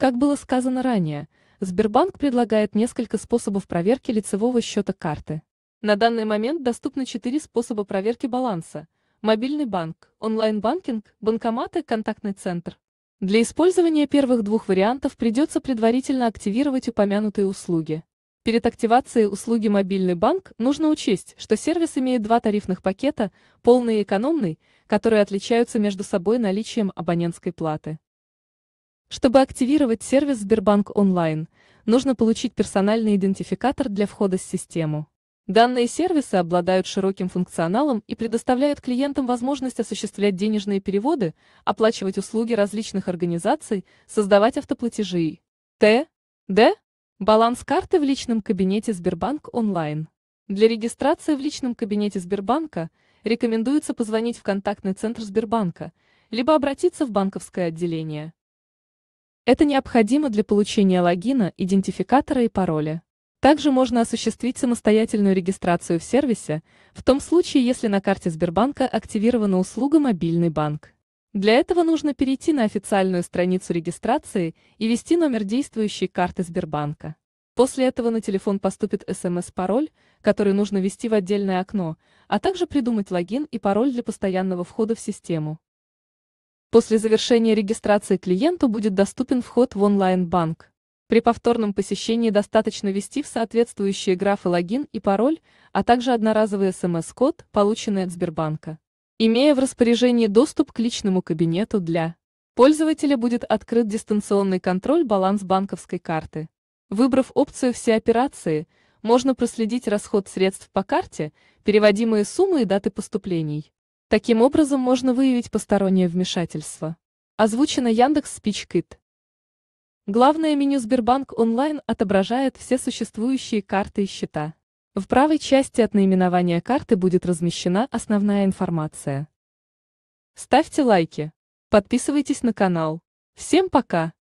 Как было сказано ранее, Сбербанк предлагает несколько способов проверки лицевого счета карты. На данный момент доступно четыре способа проверки баланса – мобильный банк, онлайн-банкинг, банкоматы, контактный центр. Для использования первых двух вариантов придется предварительно активировать упомянутые услуги. Перед активацией услуги «Мобильный банк» нужно учесть, что сервис имеет два тарифных пакета, полный и экономный, которые отличаются между собой наличием абонентской платы. Чтобы активировать сервис Сбербанк онлайн, нужно получить персональный идентификатор для входа в систему. Данные сервисы обладают широким функционалом и предоставляют клиентам возможность осуществлять денежные переводы, оплачивать услуги различных организаций, создавать автоплатежи. Т. Д. Баланс карты в личном кабинете Сбербанк онлайн. Для регистрации в личном кабинете Сбербанка рекомендуется позвонить в контактный центр Сбербанка, либо обратиться в банковское отделение. Это необходимо для получения логина, идентификатора и пароля. Также можно осуществить самостоятельную регистрацию в сервисе, в том случае, если на карте Сбербанка активирована услуга «Мобильный банк». Для этого нужно перейти на официальную страницу регистрации и ввести номер действующей карты Сбербанка. После этого на телефон поступит СМС-пароль, который нужно ввести в отдельное окно, а также придумать логин и пароль для постоянного входа в систему. После завершения регистрации клиенту будет доступен вход в онлайн-банк. При повторном посещении достаточно ввести в соответствующие графы логин и пароль, а также одноразовый смс-код, полученный от Сбербанка. Имея в распоряжении доступ к личному кабинету для пользователя будет открыт дистанционный контроль баланс банковской карты. Выбрав опцию «Все операции», можно проследить расход средств по карте, переводимые суммы и даты поступлений. Таким образом можно выявить постороннее вмешательство. Озвучено Яндекс Спичкит. Главное меню Сбербанк онлайн отображает все существующие карты и счета. В правой части от наименования карты будет размещена основная информация. Ставьте лайки. Подписывайтесь на канал. Всем пока!